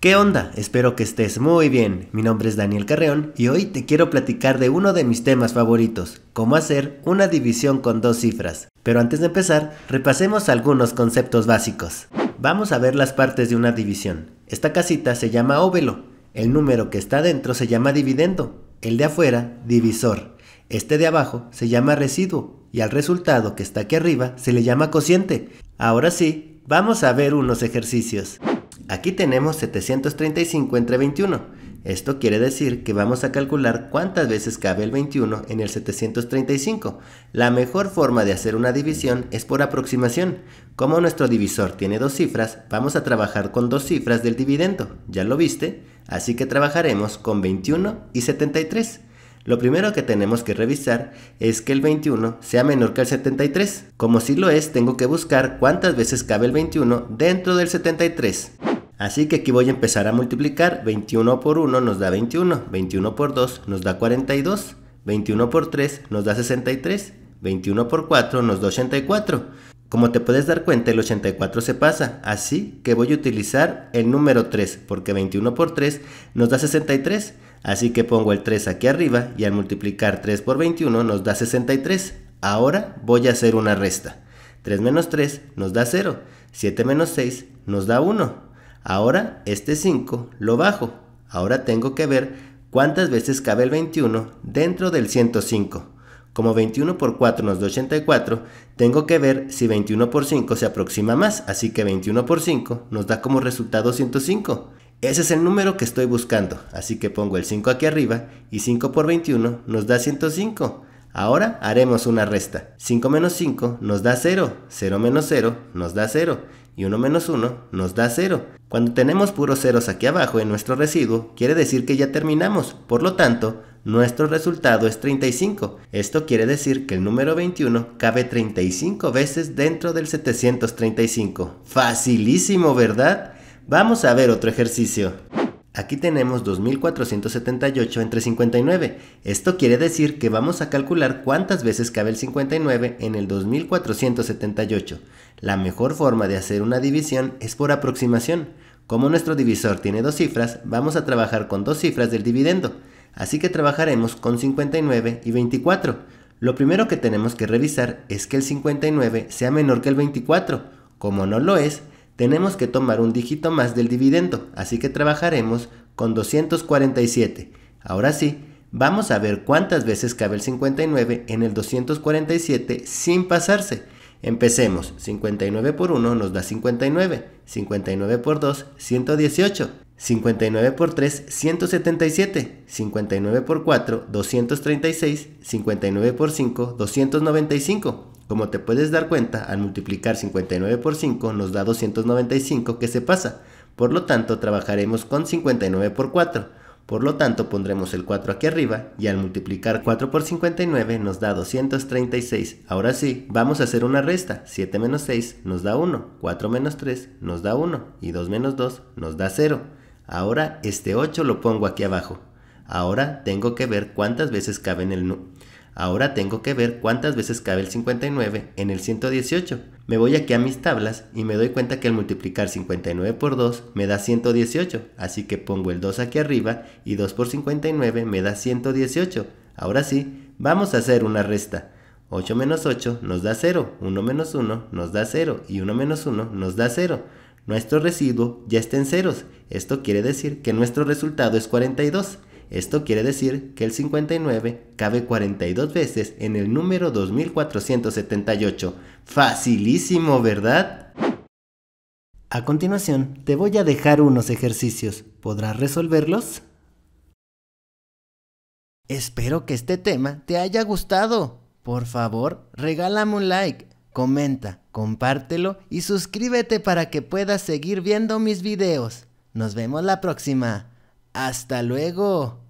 ¿Qué onda? Espero que estés muy bien. Mi nombre es Daniel Carreón y hoy te quiero platicar de uno de mis temas favoritos, cómo hacer una división con dos cifras. Pero antes de empezar, repasemos algunos conceptos básicos. Vamos a ver las partes de una división. Esta casita se llama óvelo, el número que está dentro se llama dividendo, el de afuera divisor, este de abajo se llama residuo y al resultado que está aquí arriba se le llama cociente. Ahora sí, vamos a ver unos ejercicios. Aquí tenemos 735 entre 21. Esto quiere decir que vamos a calcular cuántas veces cabe el 21 en el 735. La mejor forma de hacer una división es por aproximación. Como nuestro divisor tiene dos cifras, vamos a trabajar con dos cifras del dividendo, ya lo viste, así que trabajaremos con 21 y 73. Lo primero que tenemos que revisar es que el 21 sea menor que el 73. Como si lo es, tengo que buscar cuántas veces cabe el 21 dentro del 73. Así que aquí voy a empezar a multiplicar. 21 por 1 nos da 21. 21 por 2 nos da 42. 21 por 3 nos da 63. 21 por 4 nos da 84. Como te puedes dar cuenta, el 84 se pasa, así que voy a utilizar el número 3, porque 21 por 3 nos da 63, así que pongo el 3 aquí arriba y al multiplicar 3 por 21 nos da 63. Ahora voy a hacer una resta. 3 menos 3 nos da 0, 7 menos 6 nos da 1, Ahora este 5 lo bajo. Ahora tengo que ver cuántas veces cabe el 21 dentro del 105. Como 21 por 4 nos da 84, tengo que ver si 21 por 5 se aproxima más, así que 21 por 5 nos da como resultado 105. Ese es el número que estoy buscando, así que pongo el 5 aquí arriba y 5 por 21 nos da 105. Ahora haremos una resta. 5 menos 5 nos da 0, 0 menos 0 nos da 0 y 1 menos 1 nos da 0. Cuando tenemos puros ceros aquí abajo en nuestro residuo, quiere decir que ya terminamos, por lo tanto, nuestro resultado es 35. Esto quiere decir que el número 21 cabe 35 veces dentro del 735. Facilísimo, ¿verdad? Vamos a ver otro ejercicio. Aquí tenemos 2478 entre 59. Esto quiere decir que vamos a calcular cuántas veces cabe el 59 en el 2478. La mejor forma de hacer una división es por aproximación. Como nuestro divisor tiene dos cifras, vamos a trabajar con dos cifras del dividendo. Así que trabajaremos con 59 y 24. Lo primero que tenemos que revisar es que el 59 sea menor que el 24. Como no lo es, tenemos que tomar un dígito más del dividendo, así que trabajaremos con 247. Ahora sí, vamos a ver cuántas veces cabe el 59 en el 247 sin pasarse. Empecemos, 59 por 1 nos da 59, 59 por 2, 118, 59 por 3, 177, 59 por 4, 236, 59 por 5, 295. Como te puedes dar cuenta, al multiplicar 59 por 5 nos da 295 que se pasa. Por lo tanto, trabajaremos con 59 por 4. Por lo tanto, pondremos el 4 aquí arriba y al multiplicar 4 por 59 nos da 236. Ahora sí, vamos a hacer una resta. 7 menos 6 nos da 1, 4 menos 3 nos da 1 y 2 menos 2 nos da 0. Ahora este 8 lo pongo aquí abajo. Ahora tengo que ver cuántas veces cabe en el Ahora tengo que ver cuántas veces cabe el 59 en el 118. Me voy aquí a mis tablas y me doy cuenta que al multiplicar 59 por 2 me da 118, así que pongo el 2 aquí arriba y 2 por 59 me da 118. Ahora sí, vamos a hacer una resta. 8 menos 8 nos da 0, 1 menos 1 nos da 0 y 1 menos 1 nos da 0. Nuestro residuo ya está en ceros, esto quiere decir que nuestro resultado es 42. Esto quiere decir que el 59 cabe 42 veces en el número 2478. Facilísimo, ¿verdad? A continuación, te voy a dejar unos ejercicios. ¿Podrás resolverlos? Espero que este tema te haya gustado. Por favor, regálame un like, comenta, compártelo y suscríbete para que puedas seguir viendo mis videos. Nos vemos la próxima. Hasta luego.